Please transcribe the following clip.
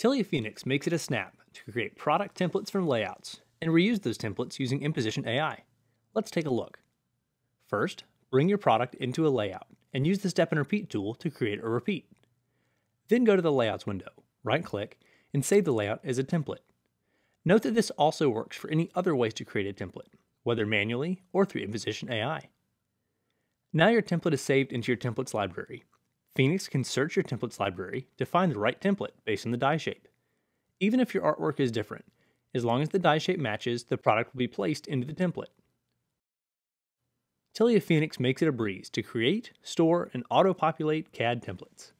Telia Phoenix makes it a snap to create product templates from layouts and reuse those templates using Imposition AI. Let's take a look. First, bring your product into a layout and use the Step and Repeat tool to create a repeat. Then go to the Layouts window, right-click, and save the layout as a template. Note that this also works for any other ways to create a template, whether manually or through Imposition AI. Now your template is saved into your templates library, Phoenix can search your templates library to find the right template based on the die shape. Even if your artwork is different, as long as the die shape matches, the product will be placed into the template. Telia Phoenix makes it a breeze to create, store, and auto-populate CAD templates.